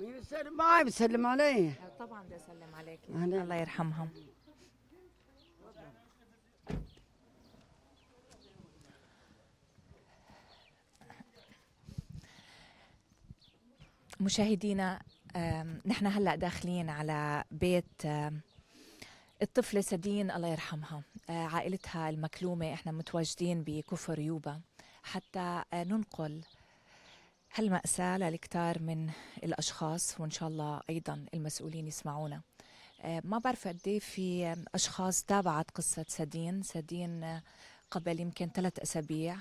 يسلم معي بيسلم علي طبعا بدي اسلم عليك علي. الله يرحمها مشاهدينا نحن هلا داخلين على بيت الطفله سدين الله يرحمها آه، عائلتها المكلومه احنا متواجدين بكفر يوبا حتى آه، ننقل هالمأساة للكتار من الأشخاص وإن شاء الله أيضا المسؤولين يسمعونا آه، ما بعرف قد إيه في أشخاص تابعت قصة سدين سدين آه، قبل يمكن ثلاث أسابيع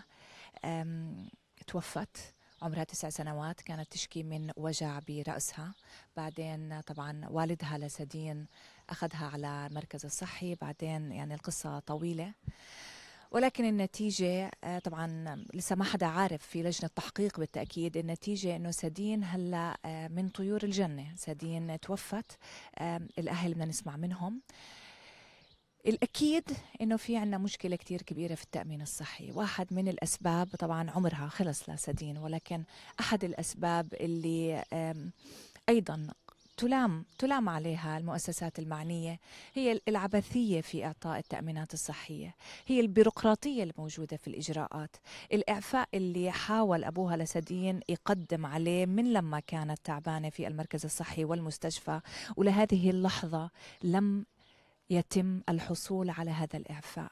توفت عمرها تسع سنوات كانت تشكي من وجع برأسها بعدين طبعا والدها لسدين أخذها على المركز الصحي بعدين يعني القصة طويلة ولكن النتيجة آه، طبعا لسه ما حدا عارف في لجنة تحقيق بالتأكيد النتيجة أنه سدين هلأ آه، من طيور الجنة سدين توفت آه، الأهل بدنا نسمع منهم الأكيد إنه في عنا مشكلة كتير كبيرة في التأمين الصحي واحد من الأسباب طبعا عمرها خلص لسدين ولكن أحد الأسباب اللي أيضا تلام تلام عليها المؤسسات المعنيه هي العبثيه في اعطاء التامينات الصحيه، هي البيروقراطيه الموجوده في الاجراءات، الاعفاء اللي حاول ابوها لسدين يقدم عليه من لما كانت تعبانه في المركز الصحي والمستشفى ولهذه اللحظه لم يتم الحصول على هذا الاعفاء.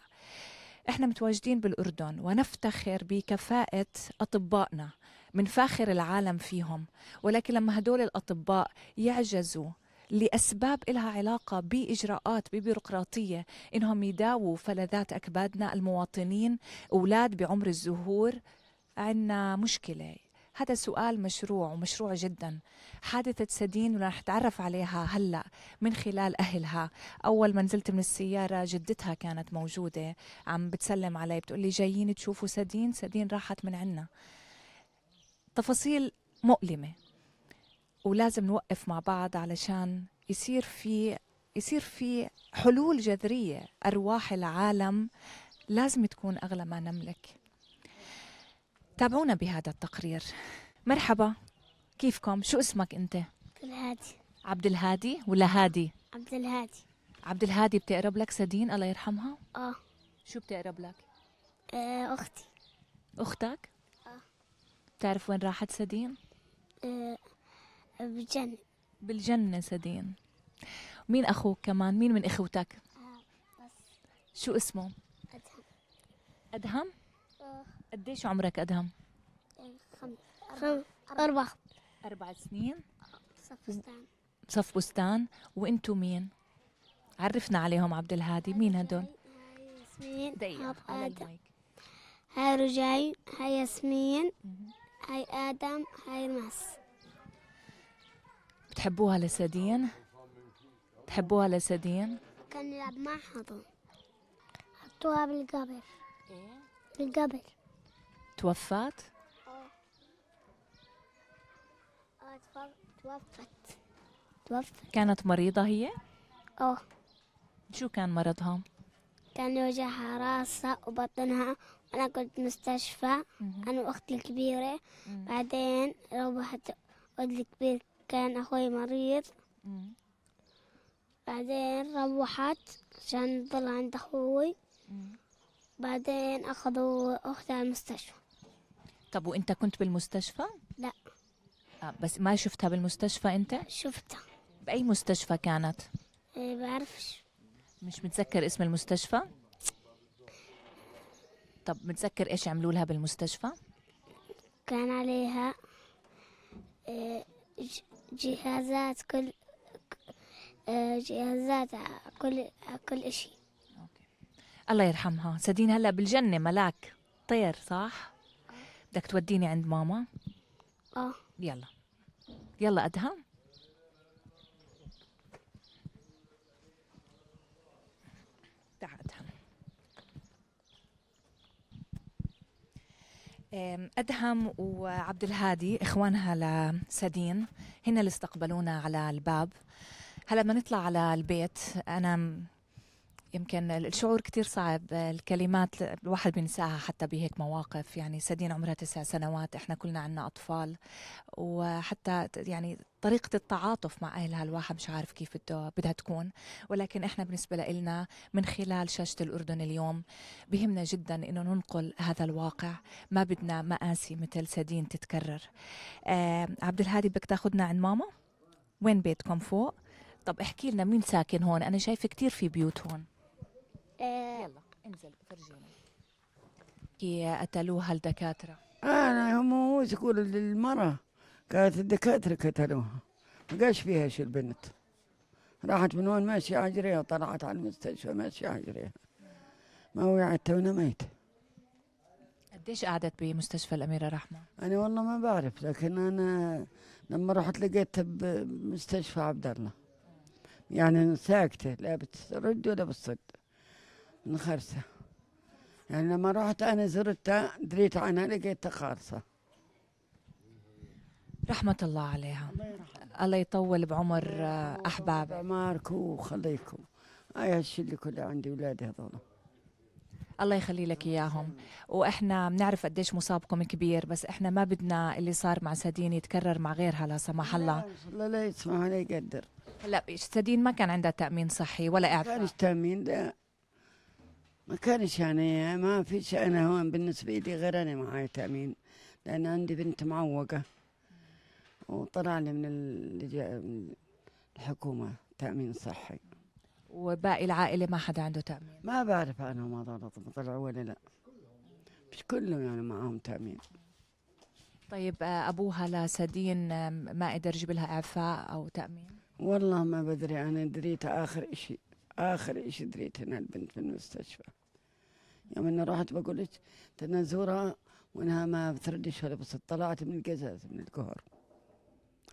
احنا متواجدين بالاردن ونفتخر بكفاءه اطبائنا من فاخر العالم فيهم ولكن لما هدول الأطباء يعجزوا لأسباب إلها علاقة بإجراءات ببيروقراطية إنهم يداووا فلذات أكبادنا المواطنين أولاد بعمر الزهور عندنا مشكلة هذا سؤال مشروع ومشروع جدا حادثة سدين ورح نتعرف عليها هلأ من خلال أهلها أول ما نزلت من السيارة جدتها كانت موجودة عم بتسلم علي بتقول لي جايين تشوفوا سدين سدين راحت من عنا تفاصيل مؤلمة ولازم نوقف مع بعض علشان يصير في يصير في حلول جذرية أرواح العالم لازم تكون أغلى ما نملك تابعونا بهذا التقرير مرحبا كيفكم شو اسمك أنت؟ عبد الهادي عبد الهادي ولا هادي؟ عبد الهادي عبد الهادي بتقرب لك سدين الله يرحمها؟ اه شو بتقرب لك؟ آه، أختي أختك؟ بتعرف وين راحت سدين؟ آه، بالجنة بالجنة سدين مين أخوك كمان؟ مين من إخوتك؟ آه، شو اسمه؟ أدهم أدهم؟ أه قديش عمرك أدهم؟ يعني خمس أربع أربع, أربع سنين؟ صف بستان صف بستان وأنتوا مين؟ عرفنا عليهم عبد الهادي مين هدول؟ ياسمين هاي رجاي هاي ياسمين هاي آدم هاي ماس بتحبوها لسديا؟ بتحبوها لسديا؟ كان يلعب مع حضن حطوها بالقبر بالقبر توفت؟ اه, آه، توفت توفت كانت مريضة هي؟ اه شو كان مرضها؟ كان وجهها راسها وبطنها أنا كنت مستشفى أنا وأختي الكبيرة بعدين روحت ولد الكبير كان أخوي مريض بعدين روحت عشان تضل عند أخوي بعدين أخذوا أختي على المستشفى طب وأنت كنت بالمستشفى؟ لا آه بس ما شفتها بالمستشفى أنت؟ شفتها بأي مستشفى كانت؟ إيه، بعرفش مش متذكر اسم المستشفى؟ طب متذكر ايش عملوا لها بالمستشفى؟ كان عليها آه، جهازات كل آه، جهازات كل كل شيء الله يرحمها سدين هلا بالجنه ملاك طير صح بدك توديني عند ماما اه يلا يلا ادهم أدهم وعبد الهادي إخوانها لسدين هن اللي استقبلونا على الباب هلا بدنا نطلع على البيت أنا يمكن الشعور كتير صعب الكلمات الواحد بينساها حتى بهيك مواقف يعني سدين عمرها تسع سنوات احنا كلنا عنا أطفال وحتى يعني طريقة التعاطف مع أهلها الواحد مش عارف كيف بده بدها تكون ولكن إحنا بالنسبة لنا من خلال شاشة الأردن اليوم بهمنا جدا إنه ننقل هذا الواقع ما بدنا مآسي مثل سدين تتكرر آه عبد الهادي بدك تاخذنا عند ماما وين بيتكم فوق طب احكي لنا مين ساكن هون انا شايفه كثير في بيوت هون آه، يلا انزل فرجينا كي قتلوها الدكاتره انا هم هو يقول للمراه كانت الدكاتره قتلوها ما قالش فيها شي البنت راحت من وين ماشية جريها طلعت على المستشفى ماشية جريها ما وعدت وانا ميت قديش قعدت بمستشفى الأميرة رحمة؟ أنا والله ما بعرف لكن أنا لما رحت لقيتها بمستشفى عبد الله يعني ساكتة لا بترد ولا بتصد نخرسة يعني لما رحت أنا زرتها دريت عنها لقيتها خارصة رحمة الله عليها الله, الله يطول بعمر أحبابك أعماركم وخليكم هاي الشيء اللي كله عندي أولادي هذول الله يخلي لك اياهم واحنا بنعرف قديش مصابكم كبير بس احنا ما بدنا اللي صار مع سدين يتكرر مع غيرها لا سمح الله لا لا يسمح ولا يقدر هلا سدين ما كان عندها تامين صحي ولا اعفاء ما كانش تامين ما كانش يعني ما فيش انا هون بالنسبه لي غير انا معي تامين لان عندي بنت معوقه وطلع لي من الحكومه تامين صحي وباقي العائله ما حدا عنده تامين ما بعرف انا ما ضلت طلعوا ولا لا مش كلهم يعني معهم تامين طيب آه، ابوها لسدين ما قدر يجيب لها اعفاء او تامين والله ما بدري انا دريت اخر شيء اخر شيء دريت هنا البنت في المستشفى يوم أنا رحت بقول لك تنزورها وأنها ما بتردش ولا بس طلعت من القزاز من القهر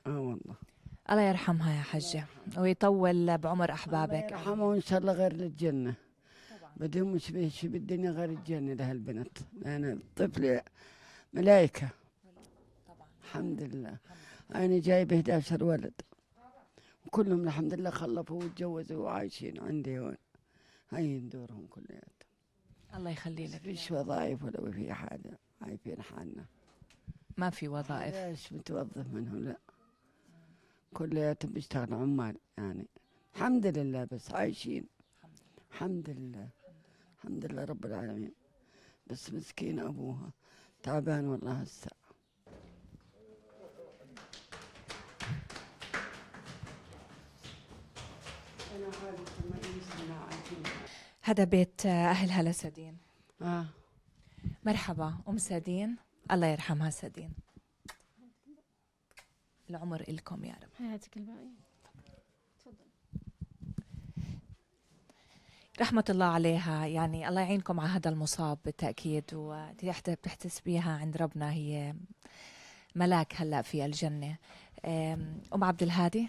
آه والله الله يرحمها يا حجة ويطول بعمر أحبابك الله يرحمها وإن شاء الله غير للجنة بدهم مش شيء بالدنيا غير الجنة لهالبنت لأن طفلة ملائكة الحمد لله أنا جايبة 11 ولد وكلهم الحمد لله خلفوا وتجوزوا وعايشين عندي هون هاي ندورهم كلياتهم الله يخلي لك فيش وظائف ولا في حاجه عايفين حالنا ما في وظائف ليش متوظف منهم لا كلياتهم بيشتغلوا عمال يعني الحمد لله بس عايشين الحمد لله الحمد لله رب العالمين بس مسكين ابوها تعبان والله هسه انا حالتي هذا بيت اهلها لسدين آه. مرحبا أم سدين الله يرحمها سدين العمر إلكم يا رب حياتك الباقية رحمة الله عليها يعني الله يعينكم على هذا المصاب بالتأكيد وتحتسبيها عند ربنا هي ملاك هلا في الجنة أم عبد الهادي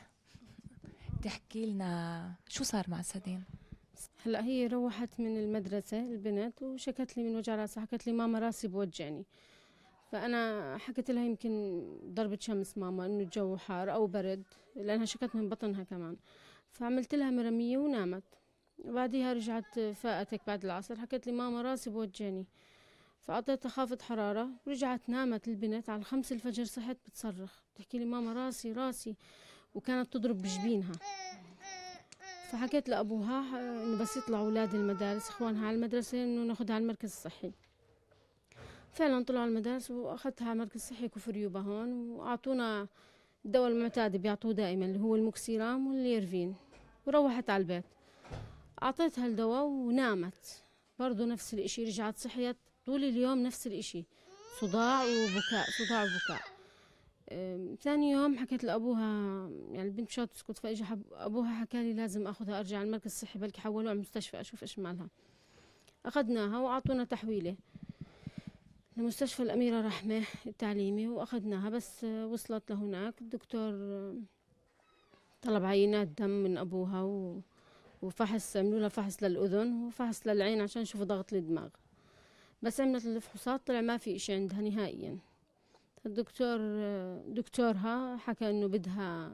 تحكي لنا شو صار مع سدين؟ هلا هي روحت من المدرسة البنت وشكت لي من وجع راسها حكت لي ماما راسي بوجعني فأنا حكت لها يمكن ضربة شمس ماما إنه الجو حار أو برد لأنها شكت من بطنها كمان فعملت لها مرمية ونامت وبعديها رجعت فاقت هيك بعد العصر حكت لي ماما راسي بوجعني فأعطيتها خافض حرارة رجعت نامت البنت على الخمس الفجر صحت بتصرخ بتحكي لي ماما راسي راسي وكانت تضرب بجبينها فحكيت لأبوها آه، إنه بس يطلعوا أولاد المدارس إخوانها على المدرسة إنه ناخدها على المركز الصحي فعلا طلعوا على المدارس وأخذتها على المركز الصحي كفر يوبا هون وأعطونا الدواء المعتاد بيعطوه دائما اللي هو الموكسيرام والليرفين وروحت على البيت أعطيتها الدواء ونامت برضه نفس الإشي رجعت صحيت طول اليوم نفس الإشي صداع وبكاء صداع وبكاء ثاني يوم حكيت لأبوها يعني البنت شو تسكت فاجى أبوها حكالي لازم أخذها أرجع على المركز الصحي بلكي حولوها على المستشفى أشوف إيش مالها أخذناها وأعطونا تحويلة لمستشفى الأميرة رحمة التعليمي وأخذناها بس آه، وصلت لهناك الدكتور آه، طلب عينات دم من أبوها و... وفحص عملوا لها فحص للأذن وفحص للعين عشان يشوفوا ضغط الدماغ بس عملت الفحوصات طلع ما في إشي عندها نهائياً الدكتور دكتورها حكى انه بدها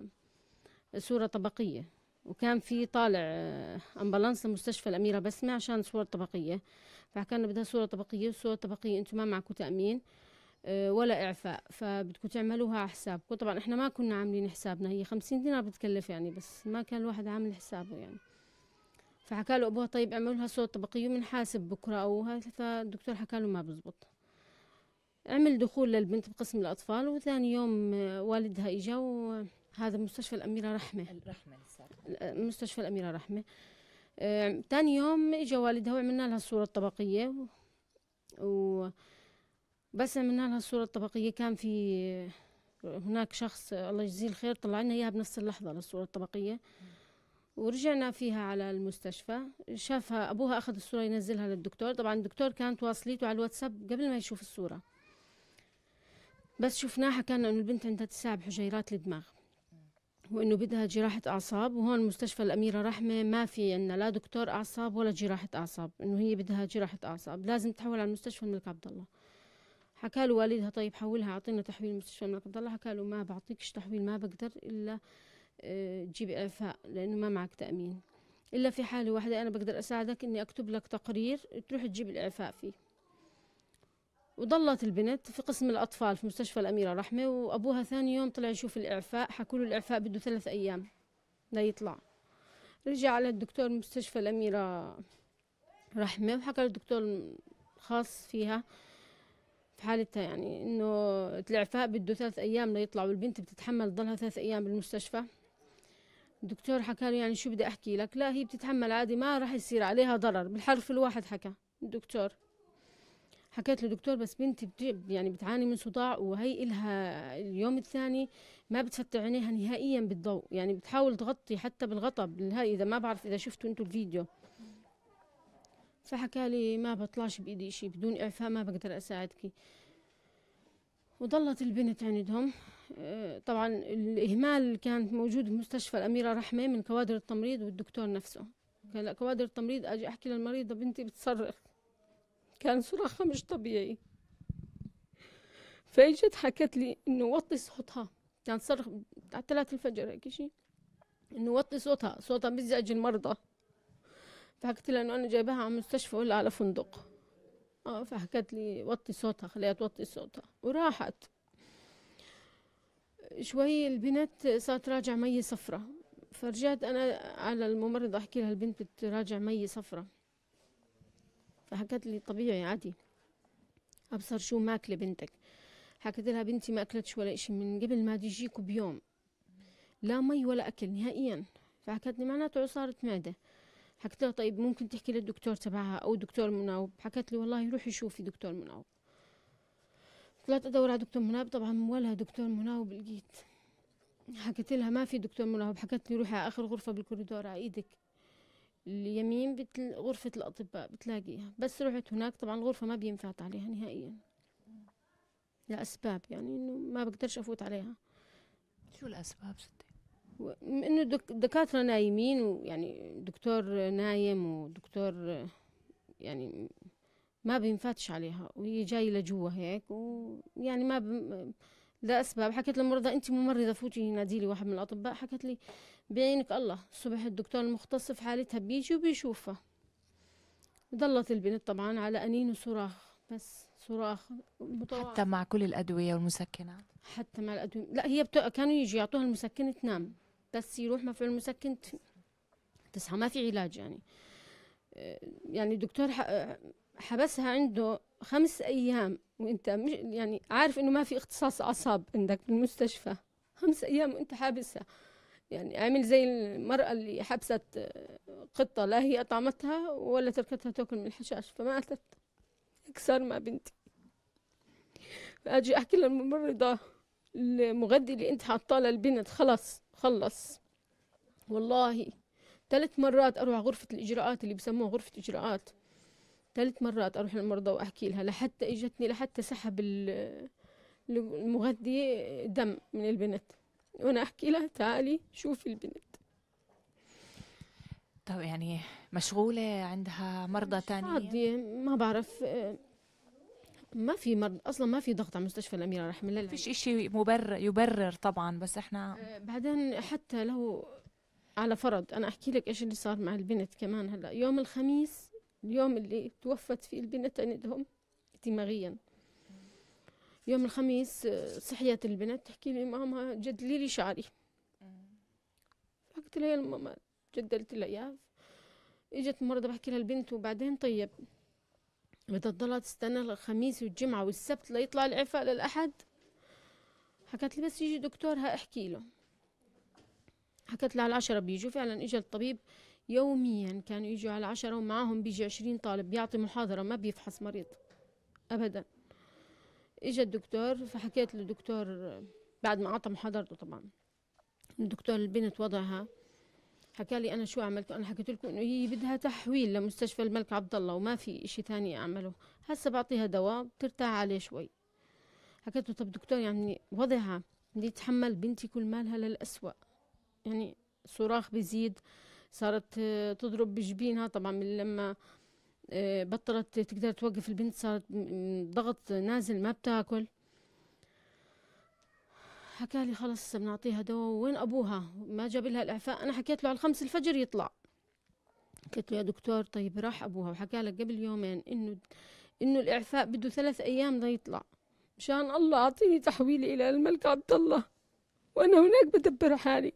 صورة طبقية وكان في طالع آه، امبلانس لمستشفى الاميره بسمة عشان صورة طبقيه فحكى انه بدها صوره طبقيه صوره طبقيه انتم ما معكم تامين آه، ولا اعفاء فبدكم تعملوها على حسابكم طبعا احنا ما كنا عاملين حسابنا هي خمسين دينار بتكلف يعني بس ما كان الواحد عامل حسابه يعني فحكى له ابوها طيب اعملوا لها صوره طبقيه ومنحاسب بكره او فالدكتور حكى له ما بزبط عمل دخول للبنت بقسم الأطفال وثاني يوم آه، والدها إجا وهذا مستشفى الأميرة رحمة الرحمة آه، مستشفى الأميرة رحمة آه، ثاني يوم إجا والدها وعملنا لها الصورة الطبقية و بس عملنا لها الصورة الطبقية كان في هناك شخص الله يجزيه الخير طلع لنا إياها بنفس اللحظة للصورة الطبقية ورجعنا فيها على المستشفى شافها أبوها أخذ الصورة ينزلها للدكتور طبعا الدكتور كانت واصليته على الواتساب قبل ما يشوف الصورة بس شفناها كان انه البنت عندها تساعب حجيرات الدماغ وانه بدها جراحه اعصاب وهون مستشفى الاميره رحمه ما في عندنا لا دكتور اعصاب ولا جراحه اعصاب انه هي بدها جراحه اعصاب لازم تحول على مستشفى الملك عبد الله حكى له والدها طيب حولها اعطينا تحويل مستشفى الملك عبد الله حكى له ما بعطيكش تحويل ما بقدر الا آه، تجيب اعفاء لانه ما معك تامين الا في حاله واحده انا بقدر اساعدك اني اكتب لك تقرير تروح تجيب الاعفاء فيه وضلت البنت في قسم الأطفال في مستشفى الأميرة رحمة وأبوها ثاني يوم طلع يشوف الإعفاء حكوا له الإعفاء بده ثلاث أيام ليطلع رجع على الدكتور مستشفى الأميرة رحمة وحكى للدكتور خاص فيها في حالتها يعني إنه الإعفاء بده ثلاث أيام ليطلع والبنت بتتحمل ضلها ثلاث أيام بالمستشفى الدكتور حكى له يعني شو بدي أحكي لك لا هي بتتحمل عادي ما راح يصير عليها ضرر بالحرف الواحد حكى الدكتور حكيت له دكتور بس بنتي يعني بتعاني من صداع وهي إلها اليوم الثاني ما بتفتح عينيها نهائيا بالضوء يعني بتحاول تغطي حتى بالغطاء هاي إذا ما بعرف إذا شفتوا انتم الفيديو فحكى لي ما بطلعش بإيدي شيء بدون إعفاء ما بقدر أساعدك وضلت البنت عندهم آه، طبعا الإهمال كان موجود بمستشفى الأميرة رحمة من كوادر التمريض والدكتور نفسه كوادر التمريض أجي أحكي للمريضة بنتي بتصرخ كان صراخها مش طبيعي فاجت حكت لي انه وطي صوتها كان صرخ على ثلاث الفجر هيك شيء انه وطي صوتها صوتها بيزعج المرضى فحكت لها انه انا جايباها على مستشفى ولا على فندق اه فحكت لي وطي صوتها خليها توطي صوتها وراحت شوي البنت صارت راجع مي صفرة فرجعت انا على الممرضة احكي لها البنت بتراجع مي صفرة فحكت لي طبيعي عادي أبصر شو ماكلة بنتك حكت لها بنتي ما أكلتش ولا إشي من قبل ما تجيكوا بيوم لا مي ولا أكل نهائيا فحكت لي معناته عصارة معدة حكت لها طيب ممكن تحكي للدكتور تبعها أو دكتور مناوب حكت لي والله روحي شوفي دكتور مناوب طلعت أدور على دكتور مناوب طبعا ولا دكتور مناوب لقيت حكيت لها ما في دكتور مناوب حكت لي روحي على آخر غرفة بالكوريدور على إيدك اليمين بتل... غرفة الأطباء بتلاقيها بس رحت هناك طبعا الغرفة ما بينفع عليها نهائيا لأسباب يعني إنه ما بقدرش أفوت عليها شو الأسباب ستي؟ و... إنه دك... دكاترة نايمين ويعني دكتور نايم ودكتور يعني ما بينفاتش عليها وهي جاية لجوا هيك ويعني ما ب... لأسباب حكيت للمرضى أنت ممرضة فوتي نادي لي واحد من الأطباء حكت لي بعينك الله الصبح الدكتور المختص في حالتها بيجي وبيشوفها ضلت البنت طبعا على أنين وصراخ بس صراخ مطوع. حتى مع كل الأدوية والمسكنات حتى مع الأدوية لا هي بتق... كانوا يجي يعطوها المسكن تنام بس يروح ما في المسكن ت... تصحى ما في علاج يعني آه، يعني الدكتور حبسها عنده خمس أيام وأنت مش يعني عارف إنه ما في اختصاص أعصاب عندك بالمستشفى خمس أيام وأنت حابسها يعني عامل زي المرأة اللي حبست قطة لا هي أطعمتها ولا تركتها تاكل من الحشاش فماتت أكثر مع بنتي فأجي أحكي للممرضة المغذي اللي أنت حاطاه للبنت خلص خلص والله ثلاث مرات أروح غرفة الإجراءات اللي بسموها غرفة إجراءات ثلاث مرات أروح للمرضى وأحكي لها لحتى إجتني لحتى سحب المغذي دم من البنت وانا احكي لها تعالي شوفي البنت طب يعني مشغولة عندها مرضى تانيين عادية ما بعرف ما في مرض اصلا ما في ضغط على مستشفى الاميره رحمه الله فيش شيء مبرر يبرر طبعا بس احنا بعدين حتى لو على فرض انا احكي لك ايش اللي صار مع البنت كمان هلا يوم الخميس اليوم اللي توفت فيه البنت عندهم دماغيا يوم الخميس صحيت البنت تحكي لي ماما جدلي لي شعري فقلت لها يا ماما جدلت لها اياه اجت مرضى بحكي لها البنت وبعدين طيب بدها تضلها تستنى الخميس والجمعة والسبت ليطلع العفاء للأحد حكت لي بس يجي دكتورها احكي له حكت لها على العشرة بيجوا فعلا اجى الطبيب يوميا كانوا يجوا على العشرة ومعاهم بيجي عشرين طالب بيعطي محاضرة ما بيفحص مريض أبدا اجى الدكتور فحكيت له دكتور بعد ما اعطى محاضرته طبعا الدكتور البنت وضعها حكى لي انا شو عملت انا حكيت لكم انه هي بدها تحويل لمستشفى الملك عبد الله وما في شيء ثاني اعمله هسه بعطيها دواء بترتاح عليه شوي حكيت له طب دكتور يعني وضعها بدي تحمل بنتي كل مالها للأسوأ يعني صراخ بزيد صارت تضرب بجبينها طبعا من لما آه، بطلت تقدر توقف البنت صارت ضغط نازل ما بتاكل حكى لي خلص بنعطيها دواء وين ابوها ما جاب لها الاعفاء انا حكيت له على الخمس الفجر يطلع قلت له يا دكتور طيب راح ابوها وحكى لك قبل يومين انه انه الاعفاء بده ثلاث ايام ليطلع مشان الله اعطيني تحويلي الى الملك عبد الله وانا هناك بدبر حالي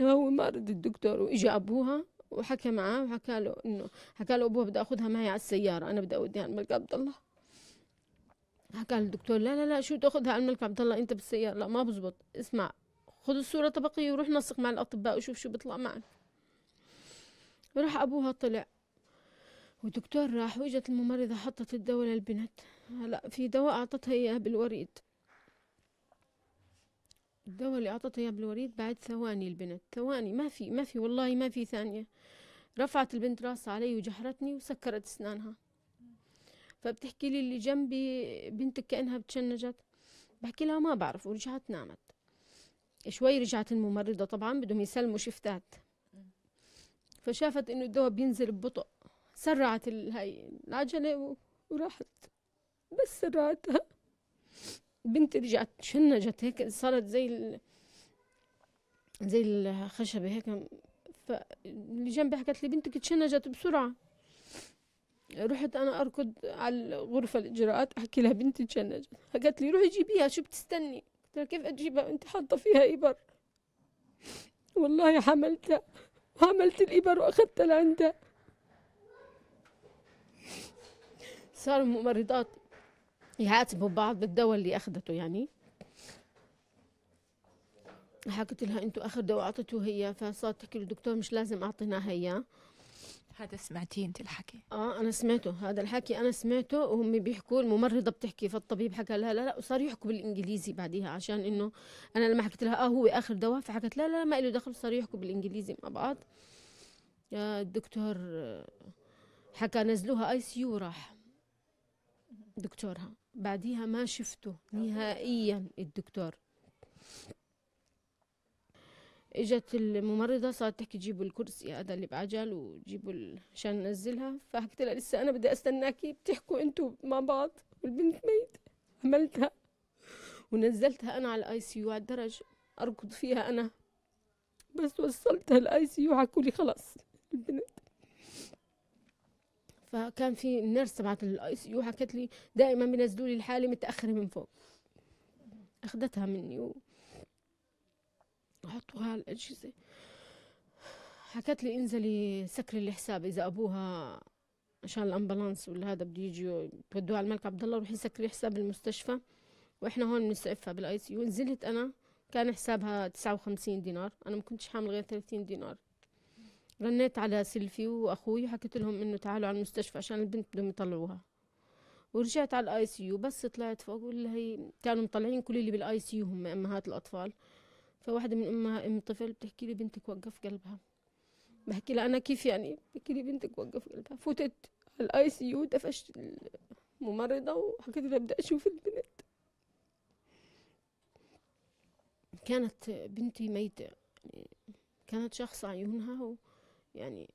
هو ما رد الدكتور واجا ابوها وحكى معاه وحكى له انه حكى له ابوها بدي اخذها معي على السياره انا بدي اوديها الملك عبد الله حكى الدكتور لا لا لا شو تاخذها على الملك عبد الله انت بالسياره لا ما بزبط اسمع خذ الصوره طبقيه وروح نسق مع الاطباء وشوف شو بيطلع معك راح ابوها طلع والدكتور راح واجت الممرضة حطت الدواء للبنت هلا في دواء أعطتها إياه بالوريد الدواء اللي أعطته إياه بالوريد بعد ثواني البنت ثواني ما في ما في والله ما في ثانية رفعت البنت راسها علي وجحرتني وسكرت أسنانها فبتحكي لي اللي جنبي بنتك كأنها بتشنجت بحكي لها ما بعرف ورجعت نامت شوي رجعت الممرضة طبعا بدهم يسلموا شفتات فشافت إنه الدواء بينزل ببطء سرعت هاي العجلة وراحت بس سرعتها بنتي دي جت شنجت هيك صارت زي ال... زي الخشبة هيك فاللي جنبي حكت لي بنتك تشنجت بسرعة رحت انا اركض على غرفة الاجراءات احكي لها بنتي تشنجت حكت لي روحي جيبيها شو بتستني قلت لها كيف اجيبها انت حاطة فيها ابر والله حملتها وعملت الابر واخذتها لعندها صاروا ممرضات يعاتبوا بعض بالدواء اللي أخذته يعني حكت لها انتوا اخر دواء اعطيته هي فصارت تحكي له دكتور مش لازم اعطيناها اياه هذا سمعتي انت الحكي اه انا سمعته هذا الحكي انا سمعته وهم بيحكوا الممرضه بتحكي فالطبيب حكى لها لا لا وصار يحكوا بالانجليزي بعديها عشان انه انا لما حكيت لها اه هو اخر دواء فحكت لا لا ما له دخل صار يحكوا بالانجليزي مع بعض يا الدكتور حكى نزلوها اي سي يو راح دكتورها بعديها ما شفته نهائيا الدكتور اجت الممرضه صارت تحكي جيبوا الكرسي هذا اللي بعجل وجيبوا عشان ننزلها فحكيت لها لسه انا بدي استناكي بتحكوا انتوا مع بعض والبنت ميت عملتها ونزلتها انا على الاي سي يو على الدرج اركض فيها انا بس وصلتها الاي سي يو حكوا لي خلص البنت فكان في نيرس تبعت الاي سي يو حكت لي دائما بينزلوا لي الحاله متاخره من فوق اخذتها مني و... وحطوها على الاجهزه حكت لي انزلي سكري الحساب اذا ابوها عشان الامبلانس ولا هذا بده يجي تودوها على الملك عبد الله روحي سكري حساب المستشفى واحنا هون بنسعفها بالاي سي يو نزلت انا كان حسابها 59 دينار انا ما كنتش حامل غير 30 دينار رنيت على سيلفي واخوي وحكيت لهم انه تعالوا على المستشفى عشان البنت بدهم يطلعوها ورجعت على الاي سي يو بس طلعت فاقول هي كانوا مطلعين كل اللي بالاي سي يو هم امهات الاطفال فواحدة من امها ام طفل بتحكي لي بنتك وقف قلبها بحكي لها انا كيف يعني بحكي لي بنتك وقف قلبها فتت على الاي سي يو دفشت الممرضة وحكيت لها بدي اشوف البنت كانت بنتي ميتة يعني كانت شخص عيونها و... يعني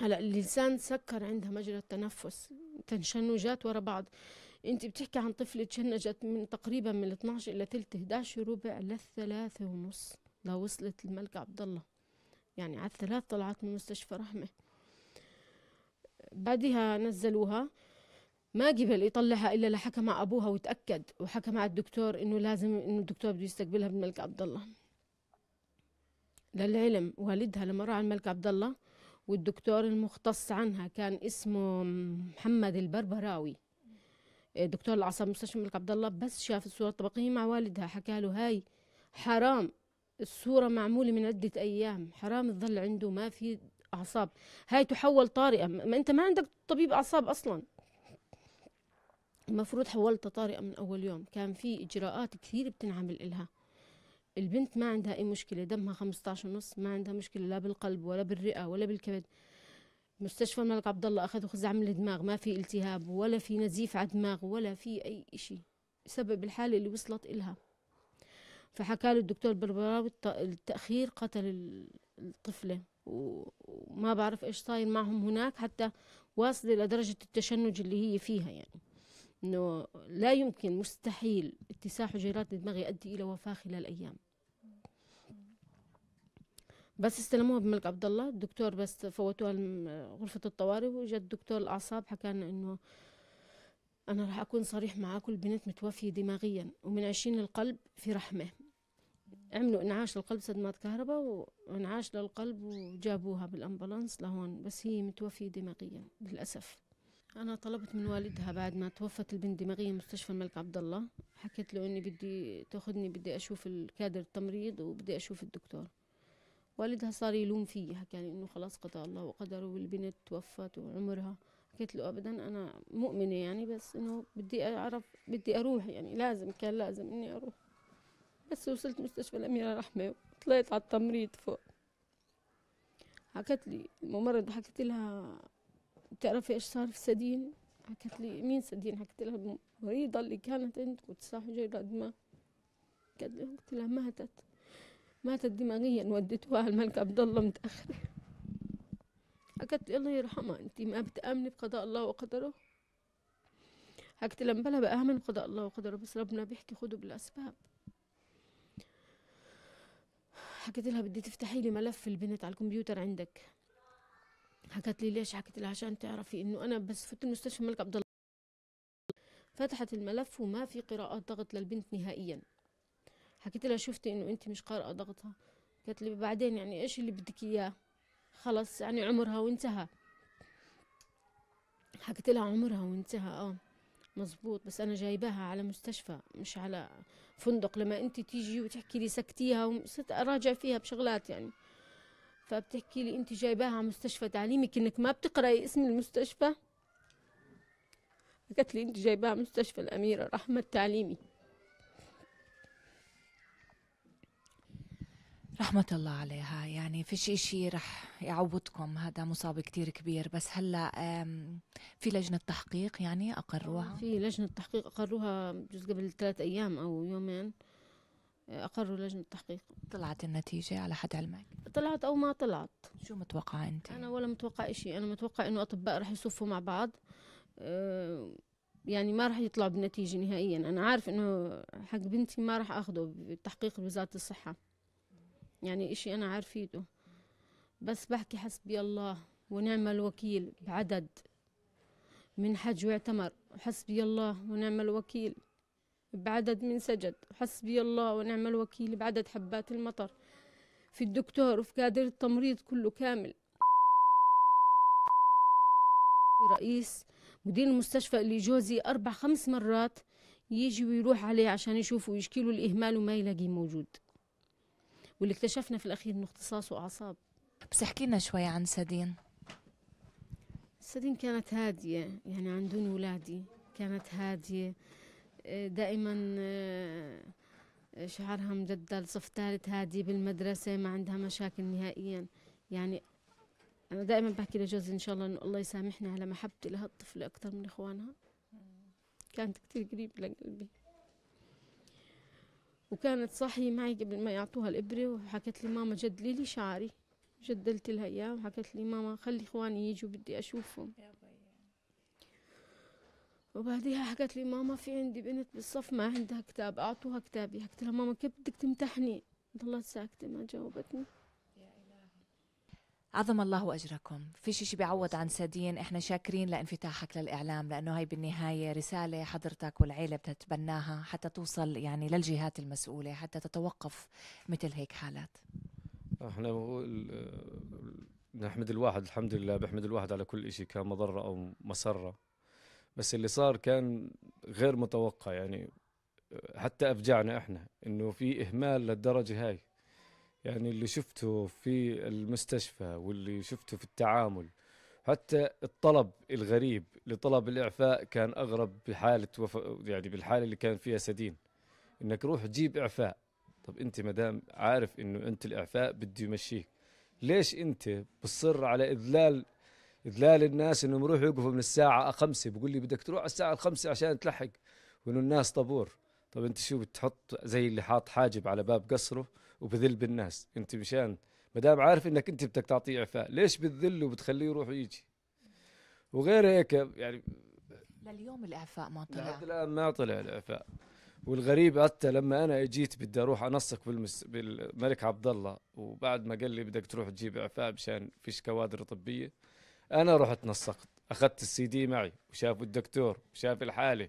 هلا اللسان سكر عندها مجرى التنفس تنشنجات ورا بعض انت بتحكي عن طفله تشنجت من تقريبا من 12 الى ثلث 11 وربع للثلاثة ونص لوصلت الملك عبد الله يعني على الثلاث طلعت من مستشفى رحمه بعدها نزلوها ما قبل يطلعها الا لحكى مع ابوها وتاكد وحكى مع الدكتور انه لازم انه الدكتور بده يستقبلها بالملك عبد الله للعلم والدها لما راح الملك عبد الله والدكتور المختص عنها كان اسمه محمد البربراوي دكتور الاعصاب مستشفى الملك عبد الله بس شاف الصوره الطبقيه مع والدها حكى له هاي حرام الصوره معموله من عده ايام حرام تظل عنده ما في اعصاب هاي تحول طارئه ما انت ما عندك طبيب اعصاب اصلا المفروض حولتها طارئه من اول يوم كان في اجراءات كثير بتنعمل لها البنت ما عندها أي مشكلة دمها 15 ونص ما عندها مشكلة لا بالقلب ولا بالرئة ولا بالكبد مستشفى الملك عبد الله أخذوا خزعة من الدماغ ما في التهاب ولا في نزيف على الدماغ ولا في أي شيء سبب الحالة اللي وصلت إلها فحكى له الدكتور بربراوي التأخير قتل الطفلة وما بعرف إيش صاير معهم هناك حتى واصلة لدرجة التشنج اللي هي فيها يعني إنه لا يمكن مستحيل اتساع حجيرات الدماغ يؤدي إلى وفاة خلال أيام بس استلموها بملك عبد الله الدكتور بس فوتوها غرفة الطوارئ وجاء الدكتور الأعصاب حكى لنا إنه أنا راح أكون صريح معاكم البنت متوفية دماغيا ومن عشرين القلب في رحمه عملوا انعاش للقلب صدمات كهرباء وانعاش للقلب وجابوها بالأمبولانس لهون بس هي متوفية دماغيا للأسف أنا طلبت من والدها بعد ما توفت البنت دماغيا مستشفى الملك عبد الله حكيت له إني بدي تاخذني بدي أشوف الكادر التمريض وبدي أشوف الدكتور والدها صار يلوم فيها كان انه خلاص قضى الله وقدره والبنت توفت وعمرها قلت له ابدا انا مؤمنه يعني بس انه بدي اعرف بدي اروح يعني لازم كان لازم اني اروح بس وصلت مستشفى الاميره رحمه وطلعت على التمريض فوق حكت لي الممرضه حكت لها بتعرفي ايش صار في سدين حكت لي مين سدين حكت لها المريضه اللي كانت عندك وتساح جيرة دماء قالت لي قلت لها ماتت ماتت دماغيا وديتوها الملك عبد الله متأخر حكت الله يرحمها أنت ما بتآمني بقضاء الله وقدره حكت لما بلا بآمن بقضاء الله وقدره بس ربنا بيحكي خده بالأسباب حكيت لها بدي تفتحي لي ملف البنت على الكمبيوتر عندك حكت لي ليش حكت لها عشان تعرفي انه انا بس فت المستشفى الملك عبد الله فتحت الملف وما في قراءات ضغط للبنت نهائيا حكيت لها شفتي انه انت مش قارئه ضغطها قالت لي بعدين يعني ايش اللي بدك اياه خلص يعني عمرها وانتهى حكيت لها عمرها وانتهى اه مزبوط بس انا جايباها على مستشفى مش على فندق لما انت تيجي وتحكي لي سكتيها وصرت اراجع فيها بشغلات يعني فبتحكي لي انت جايباها على مستشفى تعليمك انك ما بتقراي اسم المستشفى قالت لي انت جايباها مستشفى الاميره رحمه تعليمي رحمة الله عليها يعني فيش إشي رح يعوضكم هذا مصاب كتير كبير بس هلا في لجنة تحقيق يعني أقروها في لجنة تحقيق أقروها جزء قبل ثلاث أيام أو يومين أقروا لجنة التحقيق طلعت النتيجة على حد علمك؟ طلعت أو ما طلعت شو متوقعة أنت؟ أنا ولا متوقعة إشي أنا متوقعة إنه أطباء رح يصفوا مع بعض آه، يعني ما راح يطلعوا بنتيجة نهائيا أنا عارف إنه حق بنتي ما راح أخذه بالتحقيق بوزارة الصحة يعني إشي أنا عارفيته بس بحكي حسبي الله ونعم الوكيل بعدد من حج واعتمر وحسبي الله ونعم الوكيل بعدد من سجد وحسبي الله ونعم الوكيل بعدد حبات المطر في الدكتور وفي قادر التمريض كله كامل رئيس مدير المستشفى اللي جوزي أربع خمس مرات يجي ويروح عليه عشان يشوفه ويشكيله الإهمال وما يلاقيه موجود واللي اكتشفنا في الأخير إنه اختصاصه أعصاب بس احكي لنا شوي عن سدين سدين كانت هادية يعني عن دون ولادي كانت هادية آه، دائما آه، شعرها مجدل صف ثالث هادية بالمدرسة ما عندها مشاكل نهائيا يعني أنا دائما بحكي لجوزي إن شاء الله إنه الله يسامحنا على محبتي لهالطفلة أكثر من إخوانها كانت كتير قريبة لقلبي وكانت صاحية معي قبل ما يعطوها الإبرة وحكت لي ماما جدلي لي شعري جدلت لها إياه وحكت لي ماما خلي إخواني يجوا بدي أشوفهم وبعديها حكت لي ماما في عندي بنت بالصف ما عندها كتاب أعطوها كتابي حكت لها ماما كيف بدك تمتحني ضلت ساكتة ما جاوبتني عظم الله اجركم في شيء شي بيعوض عن سادين احنا شاكرين لانفتاحك للاعلام لانه هاي بالنهايه رساله حضرتك والعيله بتتبناها حتى توصل يعني للجهات المسؤوله حتى تتوقف مثل هيك حالات احنا نحمد الواحد الحمد لله بحمد الواحد على كل شيء كان مضره او مسره بس اللي صار كان غير متوقع يعني حتى أفجعنا احنا انه في اهمال للدرجه هاي يعني اللي شفته في المستشفى واللي شفته في التعامل حتى الطلب الغريب لطلب الإعفاء كان أغرب بحالة وف... يعني بالحالة اللي كان فيها سدين إنك روح جيب إعفاء طب أنت ما دام عارف إنه أنت الإعفاء بده يمشيك ليش أنت بتصر على إذلال إذلال الناس إنهم يروحوا يوقفوا من الساعة خمسة بقول لي بدك تروح على الساعة الخمسة عشان تلحق وإنه الناس طابور طب أنت شو بتحط زي اللي حاط حاجب على باب قصره وبذل بالناس انت مشان ما دام عارف انك انت بدك تعطيه اعفاء ليش بتذل وبتخليه يروح ويجي وغير هيك يعني لليوم الاعفاء ما طلع لحد الان ما طلع الاعفاء والغريب حتى لما انا اجيت بدي اروح انسق بالمس... بالملك عبد الله وبعد ما قال لي بدك تروح تجيب اعفاء مشان فيش كوادر طبيه انا رحت نسقت اخذت السي دي معي وشافوا الدكتور وشاف الحاله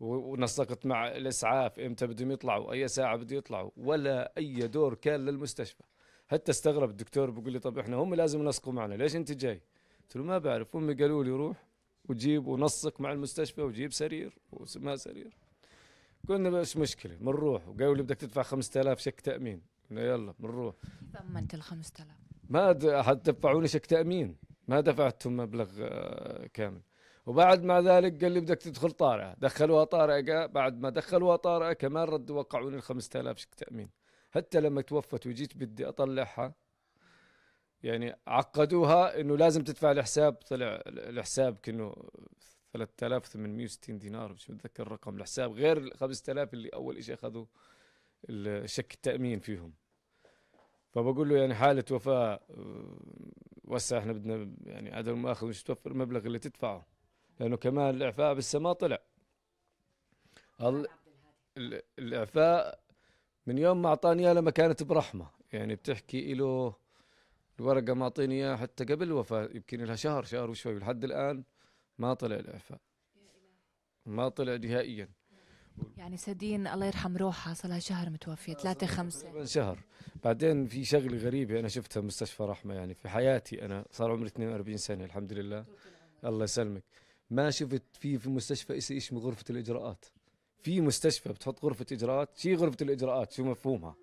ونسقت مع الاسعاف امتى بدهم يطلعوا اي ساعه بده يطلعوا ولا اي دور كان للمستشفى حتى استغرب الدكتور بيقول لي طب احنا هم لازم ينسقوا معنا ليش انت جاي قلت له ما بعرف امي قالوا لي روح وجيب ونسق مع المستشفى وجيب سرير وما سرير قلنا مش مشكله بنروح وقالوا لي بدك تدفع 5000 شك تامين قلنا يلا بنروح ضمنت ال 5000 ما حد دفعوا لي شك تامين ما دفعتهم مبلغ آه، كامل وبعد ما ذلك قال لي بدك تدخل طارئه دخلوها طارئه بعد ما دخلوها طارئه كمان ردوا وقعوني ال 5000 شيك تامين حتى لما توفت وجيت بدي اطلعها يعني عقدوها انه لازم تدفع الحساب طلع الحساب كانه 3860 دينار مش متذكر الرقم الحساب غير ال 5000 اللي اول شيء اخذوا الشك التامين فيهم فبقول له يعني حاله وفاه وسع احنا بدنا يعني عدم اخذ مش توفر المبلغ اللي تدفعه لأنه كمان الإعفاء بالسماء ما طلع الإعفاء من يوم ما أعطاني إياه لما كانت برحمة يعني بتحكي له الورقة معطيني إياها حتى قبل الوفاة يمكن لها شهر شهر وشوي لحد الآن ما طلع الإعفاء ما طلع نهائيا يعني سدين الله يرحم روحها صار لها شهر متوفية آه، ثلاثة خمسة شهر بعدين في شغلة غريبة أنا شفتها بمستشفى رحمة يعني في حياتي أنا صار عمري 42 سنة الحمد لله الله يسلمك ما شفت في في مستشفى اسمه غرفه الاجراءات في مستشفى بتحط غرفه اجراءات شي غرفه الاجراءات شو مفهومها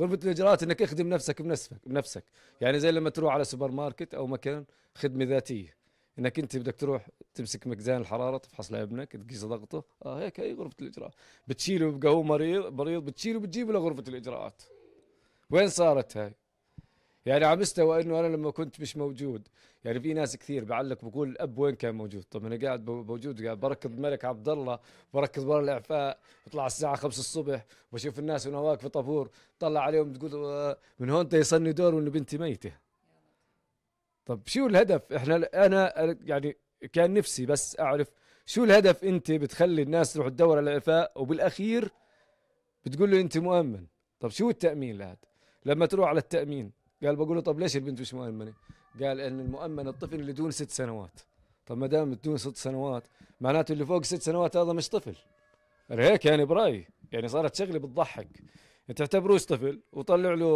غرفه الاجراءات انك اخدم نفسك بنفسك بنفسك يعني زي لما تروح على سوبر ماركت او مكان خدمه ذاتيه انك انت بدك تروح تمسك ميزان الحراره تفحص لابنك تقيس ضغطه اه هيك هي غرفه الاجراءات بتشيله بقهوه هو مريض مريض بتشيله بتجيبه لغرفه الاجراءات وين صارت هاي يعني على مستوى انه انا لما كنت مش موجود يعني في ناس كثير بعلق بقول الاب وين كان موجود طب انا قاعد موجود قاعد بركض ملك عبد الله بركض ورا الاعفاء بطلع الساعه 5 الصبح بشوف الناس وانا واقف طابور طلع عليهم تقول آه، من هون تيصلني دور انه بنتي ميته طب شو الهدف احنا انا يعني كان نفسي بس اعرف شو الهدف انت بتخلي الناس تروح تدور على الاعفاء وبالاخير بتقول له انت مؤمن طب شو التامين لهذا لما تروح على التامين قال بقول له طب ليش البنت مش مؤمنه؟ قال ان المؤمن الطفل اللي دون ست سنوات طب ما دام دون ست سنوات معناته اللي فوق ست سنوات هذا مش طفل هيك يعني برايي يعني صارت شغله بتضحك تعتبروش طفل وطلع له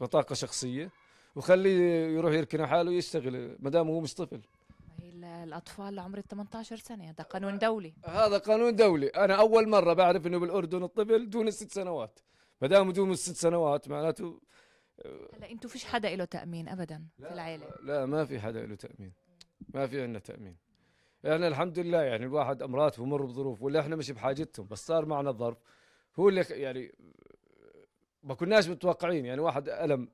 بطاقه شخصيه وخليه يروح يركن حاله ويشتغل ما دام هو مش طفل الاطفال لعمر 18 سنه هذا قانون دولي هذا قانون دولي انا اول مره بعرف انه بالاردن الطفل دون الست سنوات ما دام دون الست سنوات معناته هلا انتم فيش حدا له تامين ابدا في العائله لا ما في حدا له تامين ما في عندنا تامين يعني الحمد لله يعني الواحد امرات بمر بظروف ولا احنا مش بحاجتهم بس صار معنا ظرف هو اللي يعني ما كناش متوقعين يعني واحد الم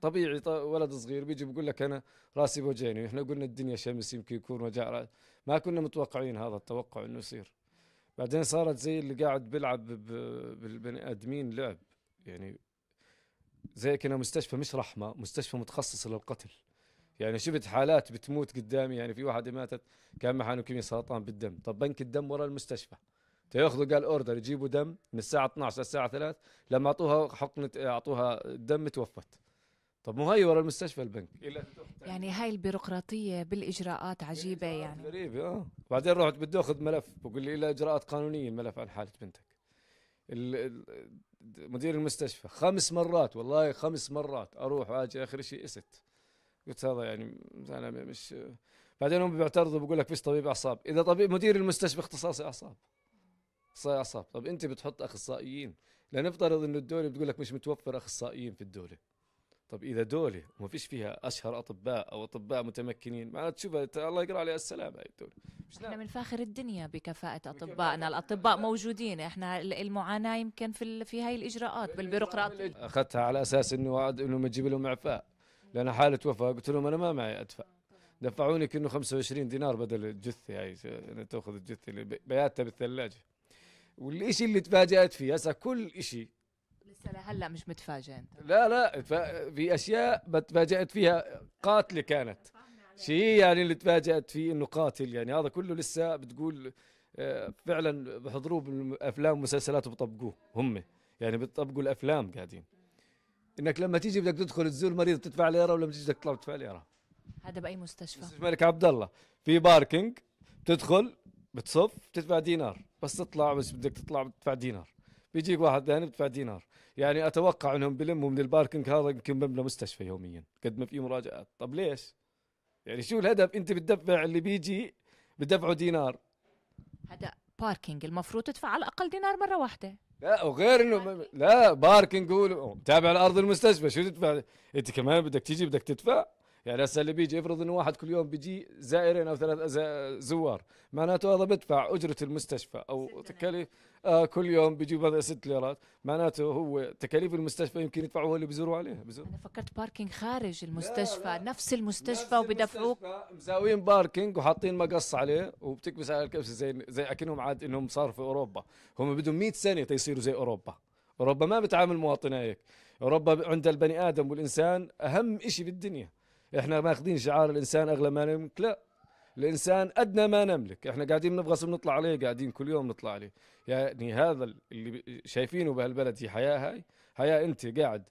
طبيعي ولد صغير بيجي بيقول لك انا راسي بوجعني احنا قلنا الدنيا شمس يمكن يكون وجع راس ما كنا متوقعين هذا التوقع انه يصير بعدين صارت زي اللي قاعد بيلعب بالبني ادمين لعب يعني زي كنا مستشفى مش رحمه مستشفى متخصص للقتل يعني شفت حالات بتموت قدامي يعني في واحده ماتت كان معها نوكيميا سرطان بالدم طب بنك الدم ورا المستشفى تاخذوا قال اوردر يجيبوا دم من الساعه 12 للساعه 3 لما اعطوها حقنه اعطوها الدم توفت طب مو هي ورا المستشفى البنك يعني هاي البيروقراطيه بالاجراءات عجيبه إيه، يعني غريبه اه بعدين رحت بدي اخذ ملف بقول لي الا اجراءات قانونيه الملف عن حاله بنتك مدير المستشفى خمس مرات والله خمس مرات اروح واجي اخر شيء است قلت هذا يعني انا مش بعدين هم بيعترضوا بيقول لك فيش طبيب اعصاب اذا طبيب مدير المستشفى اختصاصي اعصاب اخصائي اعصاب طب انت بتحط اخصائيين لنفترض انه الدوله بتقول لك مش متوفر اخصائيين في الدوله طب اذا دوله وما فيش فيها اشهر اطباء او اطباء متمكنين معناته تشوف الله يقرا عليها السلام هاي الدوله احنا من فاخر الدنيا بكفاءه اطبائنا الاطباء موجودين احنا المعاناه يمكن في في هاي الاجراءات إيه، بالبيروقراطيه اخذتها على اساس انه وعد انه تجيب لهم اعفاء لان حاله وفاه قلت لهم انا ما معي ادفع دفعوني كانه 25 دينار بدل الجثه هاي يعني تاخذ الجثه اللي بياتها بالثلاجه والشيء اللي تفاجات فيه هسه كل شيء لسه لهلا مش متفاجئ انت لا لا في اشياء بتفاجئت فيها قاتله كانت شيء يعني اللي تفاجات فيه انه قاتل يعني هذا كله لسه بتقول آه، فعلا بحضروه بالافلام والمسلسلات وبطبقوه هم يعني بتطبقوا الافلام قاعدين انك لما تيجي بدك تدخل تزور مريض بتدفع ليره ولما تيجي بدك تطلع بتدفع ليره هذا باي مستشفى؟ مستشفى الملك عبد الله في باركينج بتدخل بتصف بتدفع دينار بس تطلع بس بدك تطلع بتدفع دينار بيجيك واحد ثاني بتدفع دينار يعني اتوقع انهم بلموا من الباركنج هذا يمكن مبنى مستشفى يوميا قد ما في مراجعات طب ليش يعني شو الهدف انت بتدفع اللي بيجي بدفعه دينار هذا باركنج المفروض تدفع على الاقل دينار مره واحده لا وغير انه لا باركنج قول تابع لارض المستشفى شو تدفع انت كمان بدك تيجي بدك تدفع يعني هسه اللي بيجي افرض انه واحد كل يوم بيجي زائرين او ثلاث زوار معناته هذا بدفع اجره المستشفى او تكاليف آه كل يوم بيجي مثلا ست ليرات معناته هو تكاليف المستشفى يمكن يدفعوها اللي بيزوروا عليها بزور. انا فكرت باركينج خارج المستشفى لا لا. نفس المستشفى وبدفعوك مساويين باركينج وحاطين مقص عليه وبتكبس على الكبسه زي زي اكنهم عاد انهم صاروا في اوروبا هم بدهم 100 سنه تيصيروا زي اوروبا اوروبا ما بتعامل مواطنها هيك اوروبا عند البني ادم والانسان اهم شيء بالدنيا احنا ماخذين شعار الانسان اغلى ما نملك لا الانسان ادنى ما نملك احنا قاعدين بنبغص بنطلع عليه قاعدين كل يوم نطلع عليه يعني هذا اللي شايفينه بهالبلد هي حياه هاي حياه انت قاعد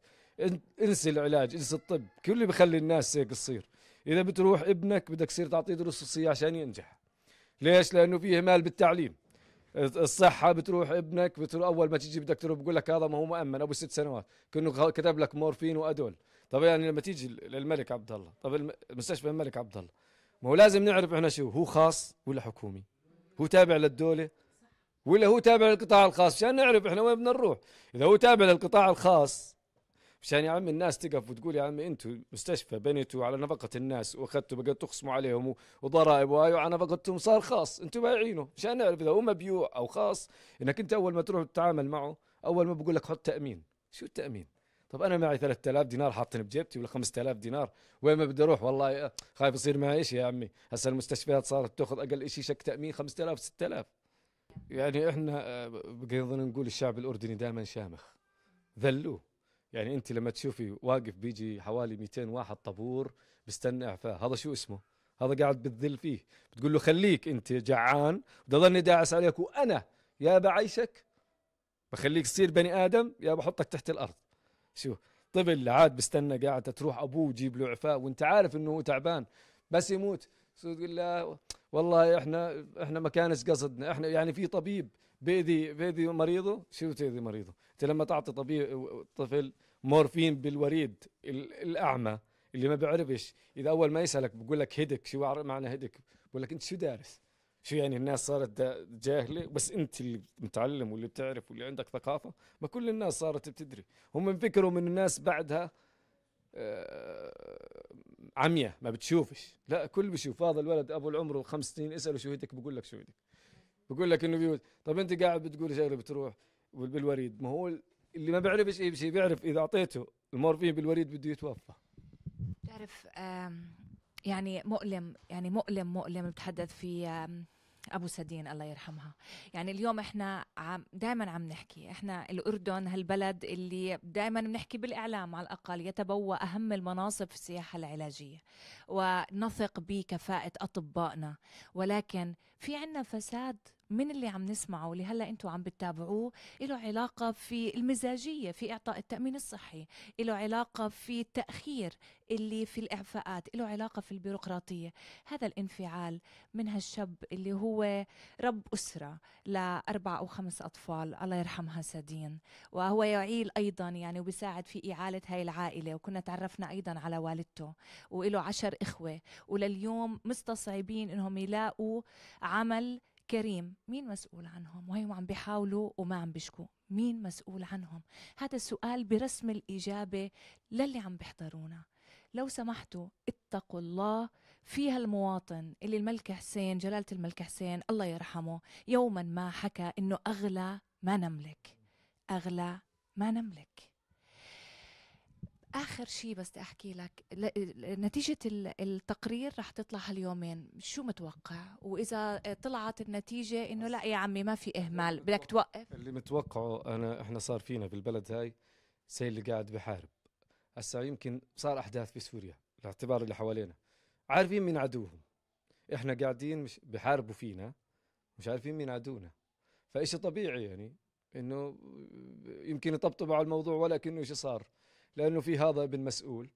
انسى العلاج انسى الطب كل اللي بخلي الناس هيك تصير اذا بتروح ابنك بدك تصير تعطيه دروس خصوصيه عشان ينجح ليش لانه في اهمال بالتعليم الصحه بتروح ابنك بتروح اول ما تيجي بدك تروح بقول لك هذا ما هو مؤمن ابو ست سنوات كانه كتب لك مورفين وادول طب يعني لما تيجي للملك عبد الله طب مستشفى الملك عبد الله ما هو لازم نعرف احنا شو هو خاص ولا حكومي هو تابع للدوله ولا هو تابع للقطاع الخاص عشان نعرف احنا وين بدنا نروح اذا هو تابع للقطاع الخاص مشان يا عم الناس تقف وتقول يا عم انتم مستشفى بنيتوا على نفقه الناس واخذتوا بقيت تخصموا عليهم وضرائب وهاي وعلى نفقتهم صار خاص انتم بايعينه مشان نعرف اذا هو مبيوع او خاص انك انت اول ما تروح تتعامل معه اول ما بقول لك حط تامين شو التامين طب انا معي 3000 دينار حاطين بجيبتي ولا 5000 دينار وين ما بدي اروح والله آه، خايف يصير معي شيء يا عمي هسه المستشفيات صارت تاخذ اقل شيء شك تامين 5000 6000 يعني احنا آه، بقينا نقول الشعب الاردني دائما شامخ ذلوه يعني انت لما تشوفي واقف بيجي حوالي 200 واحد طابور بستنى اعفاء هذا شو اسمه هذا قاعد بتذل فيه بتقول له خليك انت جعان بدي اضلني داعس عليك وانا يا بعيشك بخليك تصير بني ادم يا بحطك تحت الارض شو طفل عاد بستنى قاعد تروح ابوه يجيب له عفاء وانت عارف انه تعبان بس يموت تقول له والله احنا احنا ما كانش قصدنا احنا يعني في طبيب بيدي بيدي مريضه شو تأذي مريضه انت لما تعطي طبيب طفل مورفين بالوريد الاعمى اللي ما بيعرفش اذا اول ما يسالك بقول لك هدك شو معنى هدك بقول لك انت شو دارس شو يعني الناس صارت جاهله بس انت اللي متعلم واللي بتعرف واللي عندك ثقافه ما كل الناس صارت بتدري هم فكروا من الناس بعدها آه، عمية ما بتشوفش لا كل بشوف هذا الولد ابو العمر خمس سنين اساله شو هدك بقول لك شو هدك بقول لك انه بيوت طب انت قاعد بتقول شغله بتروح بالوريد ما هو اللي ما بيعرفش اي شيء بيعرف اذا اعطيته المورفين بالوريد بده يتوفى بتعرف يعني مؤلم يعني مؤلم مؤلم بتحدث في ابو سدين الله يرحمها يعني اليوم احنا عم دائما عم نحكي احنا الاردن هالبلد اللي دائما بنحكي بالاعلام على الاقل يتبوى اهم المناصب في السياحه العلاجيه ونثق بكفاءه اطبائنا ولكن في عنا فساد من اللي عم نسمعه اللي هلا انتم عم بتتابعوه له علاقه في المزاجيه في اعطاء التامين الصحي له علاقه في التاخير اللي في الاعفاءات له علاقه في البيروقراطيه هذا الانفعال من هالشاب اللي هو رب اسره لاربع او خمس اطفال الله يرحمها سدين وهو يعيل ايضا يعني وبيساعد في اعاله هاي العائله وكنا تعرفنا ايضا على والدته وله عشر اخوه ولليوم مستصعبين انهم يلاقوا عمل كريم مين مسؤول عنهم وهي عم بيحاولوا وما عم بيشكوا مين مسؤول عنهم هذا السؤال برسم الإجابة للي عم بيحضرونا لو سمحتوا اتقوا الله في هالمواطن اللي الملك حسين جلالة الملك حسين الله يرحمه يوما ما حكى انه اغلى ما نملك اغلى ما نملك اخر شيء بس احكي لك نتيجه التقرير رح تطلع هاليومين شو متوقع واذا طلعت النتيجه انه لا يا عمي ما في اهمال بدك توقف اللي متوقعه انا احنا صار فينا بالبلد هاي زي اللي قاعد بحارب هسه يمكن صار احداث في سوريا باعتبار اللي حوالينا عارفين مين عدوهم احنا قاعدين مش بحاربوا فينا مش عارفين مين عدونا فإشي طبيعي يعني انه يمكن يطبطبوا على الموضوع ولكنه شيء صار لانه في هذا ابن مسؤول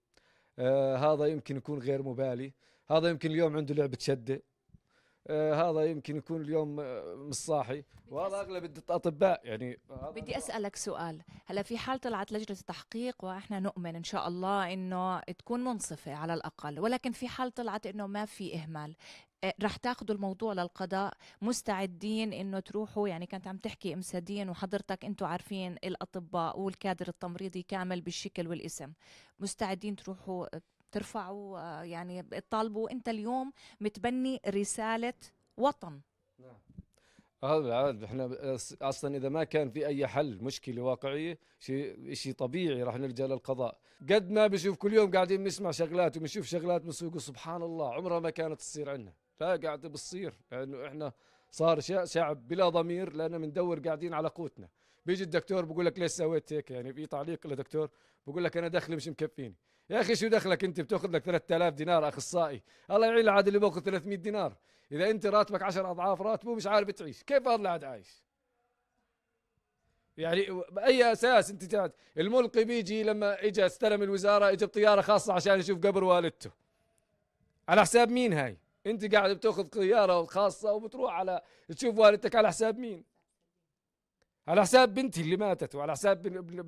آه هذا يمكن يكون غير مبالي هذا يمكن اليوم عنده لعبه شده آه هذا يمكن يكون اليوم آه، مش صاحي وهذا اغلب الاطباء يعني بدي اسالك سؤال هلا في حال طلعت لجنه التحقيق واحنا نؤمن ان شاء الله انه تكون منصفه على الاقل ولكن في حال طلعت انه ما في اهمال رح تاخذوا الموضوع للقضاء مستعدين انه تروحوا يعني كانت عم تحكي ام سدين وحضرتك انتم عارفين الاطباء والكادر التمريضي كامل بالشكل والاسم مستعدين تروحوا ترفعوا يعني تطالبوا انت اليوم متبني رساله وطن نعم هذا احنا اصلا اذا ما كان في اي حل مشكله واقعيه شيء شيء طبيعي راح نلجا للقضاء قد ما بشوف كل يوم قاعدين بنسمع شغلات وبنشوف شغلات من سبحان الله عمرها ما كانت تصير عندنا قاعده بتصير لانه يعني احنا صار شعب بلا ضمير لانه بندور قاعدين على قوتنا بيجي الدكتور بقول لك ليش سويت هيك يعني في تعليق لدكتور بقول لك انا دخلي مش مكفيني يا اخي شو دخلك انت بتاخذ لك 3000 دينار اخصائي الله يعين العاد اللي باخذ 300 دينار اذا انت راتبك 10 اضعاف راتبه مش عارف تعيش كيف هذا العاد عايش يعني باي اساس انت تعد الملقي بيجي لما اجى استلم الوزاره اجى بطياره خاصه عشان يشوف قبر والدته على حساب مين هاي انت قاعد بتاخذ قياره خاصه وبتروح على تشوف والدتك على حساب مين على حساب بنتي اللي ماتت وعلى حساب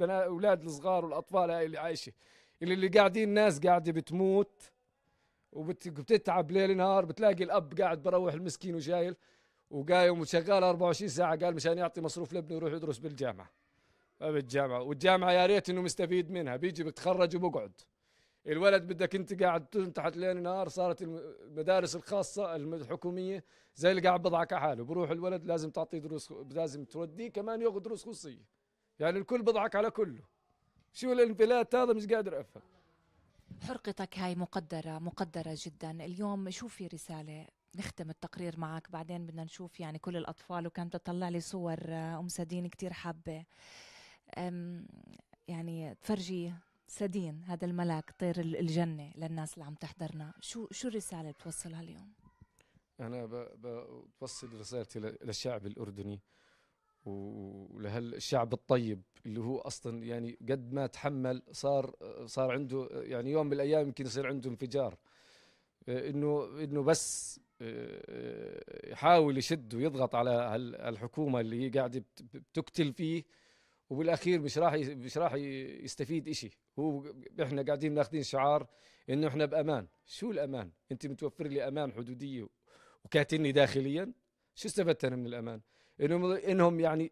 اولاد الصغار والاطفال هاي اللي عايشه اللي, اللي قاعدين ناس قاعده بتموت وبتتعب ليل نهار بتلاقي الاب قاعد بروح المسكين وشايل وقايم وشغال 24 ساعه قال مشان يعطي مصروف لابنه يروح يدرس بالجامعه بالجامعه والجامعه يا ريت انه مستفيد منها بيجي بتخرج وبقعد الولد بدك انت قاعد تحت ليل نهار صارت المدارس الخاصه الحكوميه زي اللي قاعد بضعك على حاله بروح الولد لازم تعطيه دروس لازم توديه كمان ياخذ دروس خصوصيه يعني الكل بضعك على كله شو الانفلات هذا مش قادر افهم حرقتك هاي مقدره مقدره جدا اليوم شو في رساله نختم التقرير معك بعدين بدنا نشوف يعني كل الأطفال وكانت تطلع لي صور آه، أم سدين كثير حابة يعني تفرجي سدين هذا الملاك طير الجنة للناس اللي عم تحضرنا شو شو الرسالة اللي بتوصلها اليوم؟ أنا بوصل رسالتي للشعب الأردني ولهالشعب الطيب اللي هو اصلا يعني قد ما تحمل صار صار عنده يعني يوم من الايام يمكن يصير عنده انفجار آه، انه انه بس آه، يحاول يشد ويضغط على الحكومه اللي هي قاعده بتقتل فيه وبالاخير مش راح مش راح يستفيد إشي هو احنا قاعدين ناخذين شعار انه احنا بامان شو الامان انت متوفر لي امان حدوديه وكاتلني داخليا شو استفدت انا من الامان انهم انهم يعني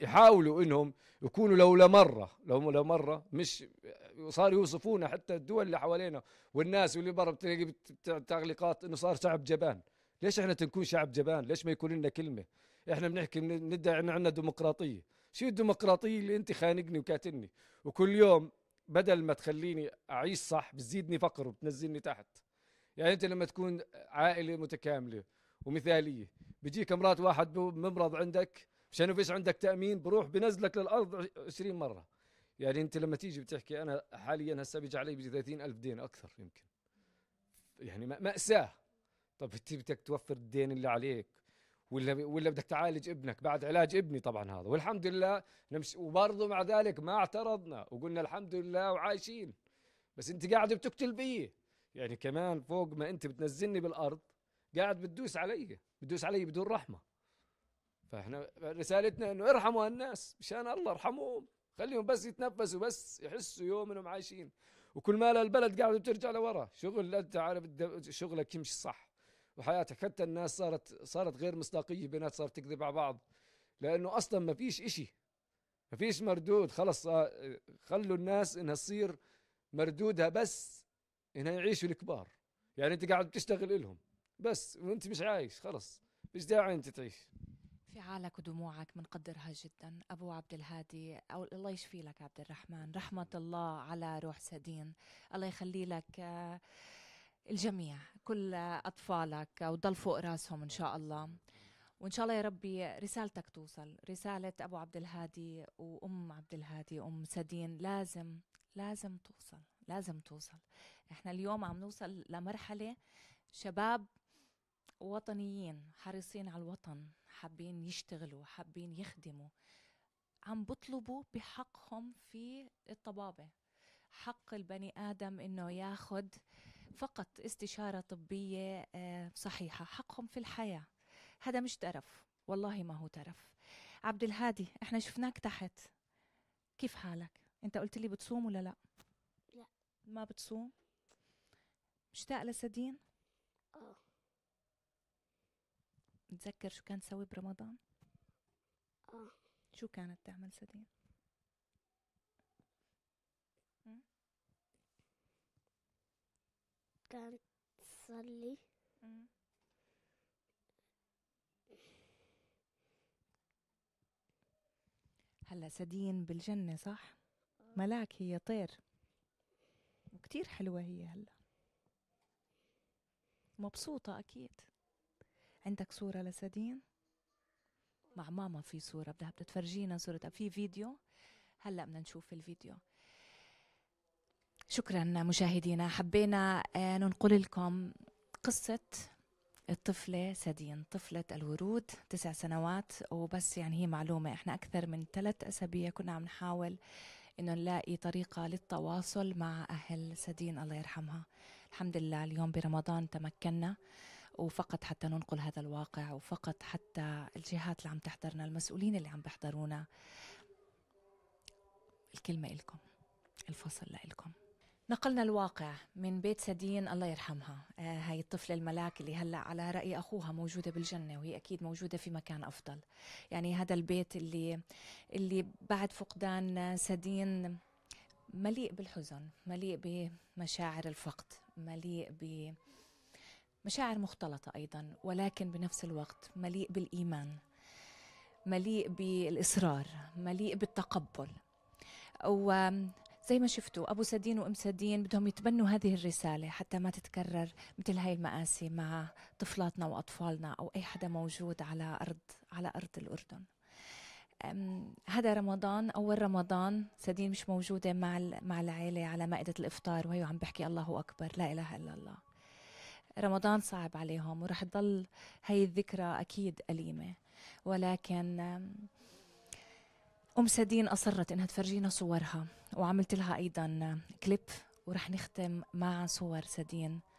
يحاولوا انهم يكونوا لو لمره لو لمره مره مش صار يوصفونا حتى الدول اللي حوالينا والناس واللي برا بتلاقي تعليقات انه صار شعب جبان ليش احنا تنكون شعب جبان ليش ما يكون لنا كلمه احنا بنحكي ندعي ان عندنا ديمقراطيه شو الديمقراطيه اللي انت خانقني وكاتلني وكل يوم بدل ما تخليني اعيش صح بتزيدني فقر وبتنزلني تحت يعني انت لما تكون عائله متكامله ومثاليه بيجيك مرات واحد ممرض عندك مشان فيش عندك تامين بروح بنزلك للارض 20 مره يعني انت لما تيجي بتحكي انا حاليا هسا بيجي علي بيجي 30 الف دين اكثر يمكن يعني ماساه طب انت بدك توفر الدين اللي عليك ولا ولا بدك تعالج ابنك بعد علاج ابني طبعا هذا والحمد لله نمش وبرضه مع ذلك ما اعترضنا وقلنا الحمد لله وعايشين بس انت قاعد بتقتل بي يعني كمان فوق ما انت بتنزلني بالارض قاعد بتدوس علي بتدوس علي بدون رحمه فاحنا رسالتنا انه ارحموا هالناس مشان الله ارحموهم خليهم بس يتنفسوا بس يحسوا يوم انهم عايشين وكل ما البلد قاعده بترجع لورا شغل لا انت عارف شغلك يمشي صح وحياتك حتى الناس صارت صارت غير مصداقيه بينات صارت تكذب على بعض لانه اصلا ما فيش شيء ما فيش مردود خلص آه، خلوا الناس انها تصير مردودها بس انها يعيشوا الكبار يعني انت قاعد بتشتغل لهم بس وانت مش عايش خلص مش داعي انت تعيش فعالك ودموعك بنقدرها جدا أبو عبد الهادي أو الله يشفي لك عبد الرحمن رحمة الله على روح سدين الله يخلي لك آه، الجميع كل أطفالك وضل فوق راسهم إن شاء الله وإن شاء الله يا ربي رسالتك توصل رسالة أبو عبد الهادي وأم عبد الهادي أم سدين لازم لازم توصل لازم توصل إحنا اليوم عم نوصل لمرحلة شباب وطنيين حريصين على الوطن حابين يشتغلوا حابين يخدموا عم بطلبوا بحقهم في الطبابة حق البني آدم إنه ياخذ فقط استشارة طبية آه، صحيحة حقهم في الحياة هذا مش ترف والله ما هو ترف عبد الهادي احنا شفناك تحت كيف حالك انت قلت لي بتصوم ولا لا لا ما بتصوم مشتاق لسدين اه متذكر شو كان تسوي برمضان اه شو كانت تعمل سدين كانت تصلي هلا سدين بالجنة صح؟ آه. ملاك هي طير وكتير حلوة هي هلا مبسوطة أكيد عندك صورة لسدين؟ مع ماما في صورة بدها بتتفرجينا صورتها في فيديو هلا بدنا نشوف الفيديو شكرا مشاهدينا حبينا آه، ننقل لكم قصة الطفلة سدين طفلة الورود تسع سنوات وبس يعني هي معلومة احنا أكثر من ثلاث أسابيع كنا عم نحاول إنه نلاقي طريقة للتواصل مع أهل سدين الله يرحمها الحمد لله اليوم برمضان تمكنا وفقط حتى ننقل هذا الواقع وفقط حتى الجهات اللي عم تحضرنا المسؤولين اللي عم بيحضرونا الكلمة إلكم الفصل لإلكم نقلنا الواقع من بيت سدين الله يرحمها آه هاي الطفلة الملاك اللي هلأ على رأي أخوها موجودة بالجنة وهي أكيد موجودة في مكان أفضل يعني هذا البيت اللي, اللي بعد فقدان سدين مليء بالحزن مليء بمشاعر الفقد مليء ب مشاعر مختلطة أيضا ولكن بنفس الوقت مليء بالإيمان مليء بالإصرار مليء بالتقبل زي ما شفتوا ابو سدين وام سدين بدهم يتبنوا هذه الرساله حتى ما تتكرر مثل هاي المآسي مع طفلاتنا واطفالنا او اي حدا موجود على ارض على ارض الاردن هذا رمضان اول رمضان سدين مش موجوده مع مع العيله على مائده الافطار وهي عم بحكي الله اكبر لا اله الا الله رمضان صعب عليهم ورح تضل هاي الذكرى اكيد اليمه ولكن ام سدين اصرت انها تفرجينا صورها وعملت لها ايضا كليب ورح نختم مع صور سدين